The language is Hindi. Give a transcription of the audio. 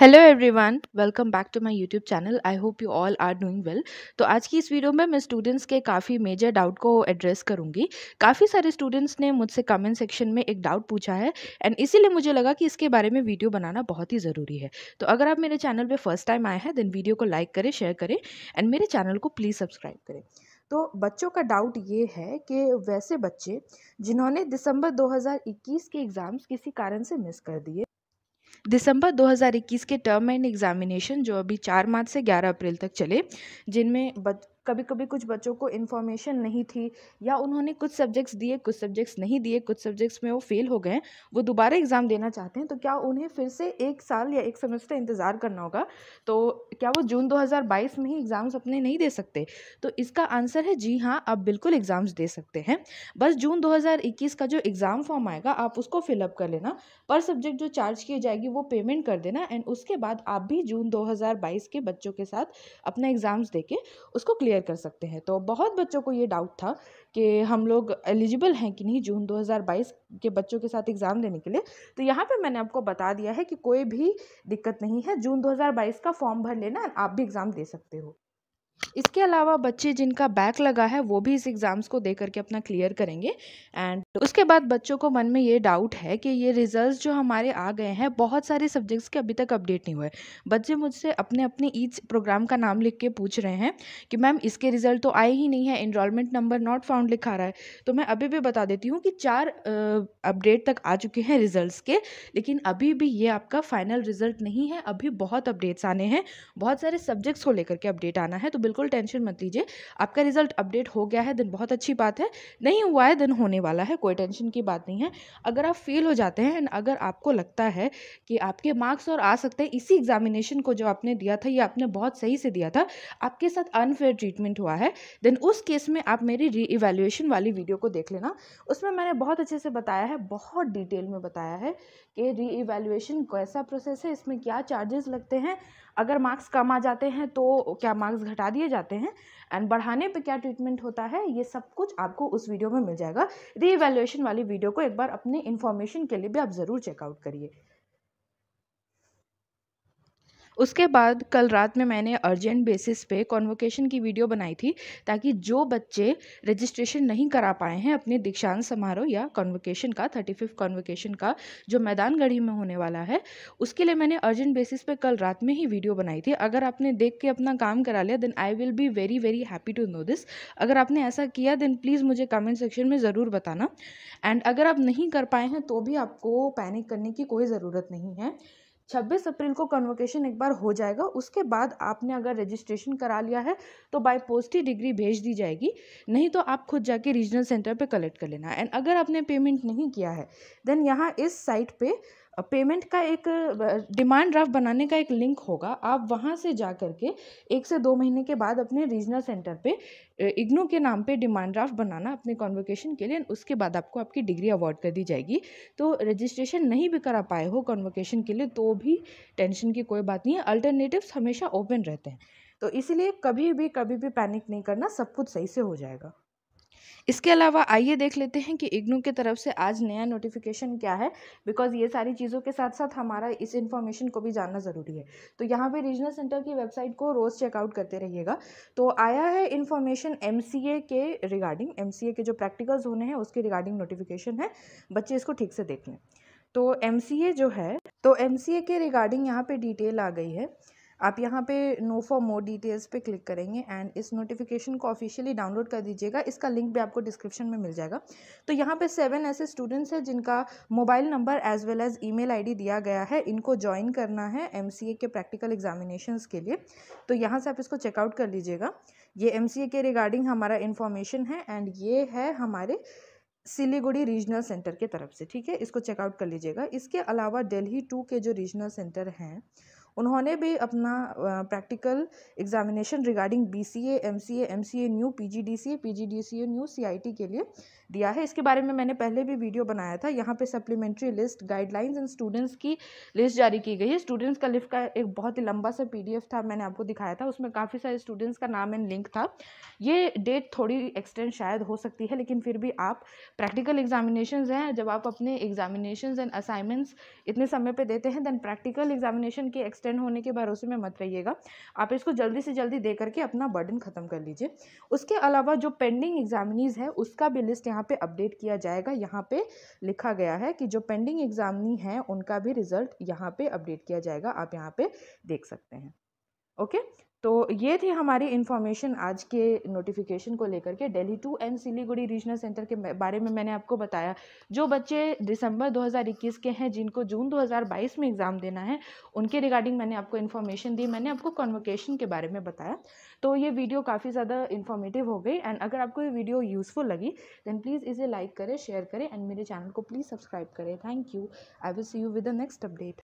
hello everyone welcome back to my YouTube channel I hope you all are doing well तो आज की इस वीडियो में मैं स्टूडेंट्स के काफ़ी मेजर डाउट को एड्रेस करूंगी काफ़ी सारे स्टूडेंट्स ने मुझसे कमेंट सेक्शन में एक डाउट पूछा है एंड इसीलिए मुझे लगा कि इसके बारे में वीडियो बनाना बहुत ही ज़रूरी है तो अगर आप मेरे चैनल पर फर्स्ट टाइम आए हैं देन वीडियो को लाइक करें शेयर करें एंड मेरे चैनल को प्लीज़ सब्सक्राइब करें तो बच्चों का डाउट ये है कि वैसे बच्चे जिन्होंने दिसंबर 2021 के एग्ज़ाम्स किसी कारण से मिस कर दिए दिसंबर 2021 के टर्म एंड एग्ज़ामिनेशन जो अभी चार मार्च से ग्यारह अप्रैल तक चले जिनमें कभी कभी कुछ बच्चों को इन्फॉर्मेशन नहीं थी या उन्होंने कुछ सब्जेक्ट्स दिए कुछ सब्जेक्ट्स नहीं दिए कुछ सब्जेक्ट्स में वो फेल हो गए वो दोबारा एग्ज़ाम देना चाहते हैं तो क्या उन्हें फिर से एक साल या एक सेमेस्टर इंतज़ार करना होगा तो क्या वो जून 2022 में ही एग्ज़ाम्स अपने नहीं दे सकते तो इसका आंसर है जी हाँ आप बिल्कुल एग्ज़ाम्स दे सकते हैं बस जून दो का जो एग्ज़ाम फॉर्म आएगा आप उसको फिलअप कर लेना पर सब्जेक्ट जो चार्ज की जाएगी वो पेमेंट कर देना एंड उसके बाद आप भी जून दो के बच्चों के साथ अपना एग्ज़ाम्स दे के उसको क्लियर क्लियर कर सकते हैं तो बहुत बच्चों को ये डाउट था कि हम लोग एलिजिबल हैं कि नहीं जून 2022 के बच्चों के साथ एग्ज़ाम देने के लिए तो यहाँ पे मैंने आपको बता दिया है कि कोई भी दिक्कत नहीं है जून 2022 का फॉर्म भर लेना आप भी एग्ज़ाम दे सकते हो इसके अलावा बच्चे जिनका बैक लगा है वो भी इस एग्ज़ाम्स को दे करके अपना क्लियर करेंगे एंड उसके बाद बच्चों को मन में ये डाउट है कि ये रिजल्ट्स जो हमारे आ गए हैं बहुत सारे सब्जेक्ट्स के अभी तक अपडेट नहीं हुए बच्चे मुझसे अपने अपने ईच प्रोग्राम का नाम लिख के पूछ रहे हैं कि मैम इसके रिजल्ट तो आए ही नहीं है इनरोलमेंट नंबर नॉट फाउंड लिखा रहा है तो मैं अभी भी बता देती हूँ कि चार अपडेट तक आ चुके हैं रिजल्ट के लेकिन अभी भी ये आपका फाइनल रिजल्ट नहीं है अभी बहुत अपडेट्स आने हैं बहुत सारे सब्जेक्ट्स को लेकर के अपडेट आना है तो बिल्कुल टेंशन मत लीजिए आपका रिजल्ट अपडेट हो गया है दिन बहुत अच्छी बात है नहीं हुआ है दिन होने वाला है कोई टेंशन की बात नहीं है अगर आप फेल हो जाते हैं एंड अगर आपको लगता है कि आपके मार्क्स और आ सकते हैं इसी एग्जामिनेशन को जो आपने दिया था ये आपने बहुत सही से दिया था आपके साथ अनफेयर ट्रीटमेंट हुआ है देन उस केस में आप मेरी री इवेल्यूएशन वाली वीडियो को देख लेना उसमें मैंने बहुत अच्छे से बताया है बहुत डिटेल में बताया है कि री इवेल्यूएशन कैसा प्रोसेस है इसमें क्या चार्जेस लगते हैं अगर मार्क्स कम आ जाते हैं तो क्या मार्क्स घटा दिए जाते हैं एंड बढ़ाने पे क्या ट्रीटमेंट होता है ये सब कुछ आपको उस वीडियो में मिल जाएगा री वाली वीडियो को एक बार अपने इन्फॉर्मेशन के लिए भी आप ज़रूर चेकआउट करिए उसके बाद कल रात में मैंने अर्जेंट बेसिस पे कॉन्वोकेशन की वीडियो बनाई थी ताकि जो बच्चे रजिस्ट्रेशन नहीं करा पाए हैं अपने दीक्षांत समारोह या कॉन्वोकेशन का थर्टी फिफ्थ कॉन्वोकेशन का जो मैदान गढ़ी में होने वाला है उसके लिए मैंने अर्जेंट बेसिस पे कल रात में ही वीडियो बनाई थी अगर आपने देख के अपना काम करा लिया then I will be very very happy to know this अगर आपने ऐसा किया देन प्लीज़ मुझे कमेंट सेक्शन में ज़रूर बताना एंड अगर आप नहीं कर पाए हैं तो भी आपको पैनिक करने की कोई ज़रूरत नहीं है 26 अप्रैल को कन्वोकेशन एक बार हो जाएगा उसके बाद आपने अगर रजिस्ट्रेशन करा लिया है तो बाय पोस्ट ही डिग्री भेज दी जाएगी नहीं तो आप खुद जाके रीजनल सेंटर पे कलेक्ट कर लेना एंड अगर आपने पेमेंट नहीं किया है देन यहाँ इस साइट पे पेमेंट का एक डिमांड ड्राफ्ट बनाने का एक लिंक होगा आप वहाँ से जा कर के एक से दो महीने के बाद अपने रीजनल सेंटर पे इग्नू के नाम पे डिमांड ड्राफ्ट बनाना अपने कॉन्वोकेशन के लिए उसके बाद आपको आपकी डिग्री अवार्ड कर दी जाएगी तो रजिस्ट्रेशन नहीं भी करा पाए हो कॉन्वोकेशन के लिए तो भी टेंशन की कोई बात नहीं है अल्टरनेटिवस हमेशा ओपन रहते हैं तो इसीलिए कभी भी कभी भी पैनिक नहीं करना सब कुछ सही से हो जाएगा इसके अलावा आइए देख लेते हैं कि इग्नू की तरफ से आज नया नोटिफिकेशन क्या है बिकॉज ये सारी चीज़ों के साथ साथ हमारा इस इन्फॉर्मेशन को भी जानना ज़रूरी है तो यहाँ पे रीजनल सेंटर की वेबसाइट को रोज़ चेकआउट करते रहिएगा तो आया है इन्फॉर्मेशन एम के रिगार्डिंग एम के जो प्रैक्टिकल्स होने हैं उसके रिगार्डिंग नोटिफिकेशन है बच्चे इसको ठीक से देख लें तो एम जो है तो एम के रिगार्डिंग यहाँ पर डिटेल आ गई है आप यहाँ पे नो फॉर मोर डिटेल्स पे क्लिक करेंगे एंड इस नोटिफिकेशन को ऑफिशियली डाउनलोड कर दीजिएगा इसका लिंक भी आपको डिस्क्रिप्शन में मिल जाएगा तो यहाँ पे सेवन ऐसे स्टूडेंट्स हैं जिनका mobile number as well as email ID दिया गया है इनको ज्वाइन करना है एम के प्रैक्टिकल एग्जामिनेशन के लिए तो यहाँ से आप इसको चेकआउट कर लीजिएगा ये एम के रिगार्डिंग हमारा इन्फॉर्मेशन है एंड ये है हमारे सिलीगुड़ी रीजनल सेंटर के तरफ से ठीक है इसको चेकआउट कर लीजिएगा इसके अलावा दिल्ली टू के जो रीजनल सेंटर हैं उन्होंने भी अपना practical examination regarding B C A M C A M C A new P G D C P G D C A new C I T के लिए दिया है इसके बारे में मैंने पहले भी वीडियो बनाया था यहाँ पे supplementary list guidelines and students की लिस्ट जारी की गई है स्टूडेंट्स का लिस्ट का एक बहुत ही लंबा सा पी डी एफ था मैंने आपको दिखाया था उसमें काफ़ी सारे स्टूडेंट्स का नाम एंड लिंक था ये डेट थोड़ी एक्सटेंड शायद हो सकती है लेकिन फिर भी आप प्रैक्टिकल एग्जामिनेशन हैं जब आप अपने एग्जामिनेशन एंड असाइनमेंट्स इतने समय पर देते हैं दैन प्रैक्टिकल एग्जामिनेशन के एक्सटेंड होने के भरोसे में मत रहिएगा आप इसको जल्दी से जल्दी दे करके अपना बर्डन ख़त्म कर लीजिए उसके अलावा जो पेंडिंग एग्जामिनीज़ है उसका भी लिस्ट यहाँ पे अपडेट किया जाएगा यहाँ पे लिखा गया है कि जो पेंडिंग एग्जामिनी है उनका भी रिज़ल्ट यहाँ पे अपडेट किया जाएगा आप यहाँ पे देख सकते हैं ओके तो ये थी हमारी इन्फॉर्मेशन आज के नोटिफिकेशन को लेकर के Delhi two and Siliguri regional centre के बारे में मैंने आपको बताया जो बच्चे दिसंबर 2021 के हैं जिनको जून 2022 में एग्ज़ाम देना है उनके रिगार्डिंग मैंने आपको इन्फॉर्मेशन दी मैंने आपको कॉन्वोकेशन के बारे में बताया तो ये वीडियो काफ़ी ज़्यादा इन्फॉर्मेटिव हो गई एंड अगर आपको ये वीडियो यूज़फुल लगी दैन प्लीज़ इसे लाइक करें शेयर करें एंड मेरे चैनल को प्लीज़ सब्सक्राइब करें thank you I will see you with the next update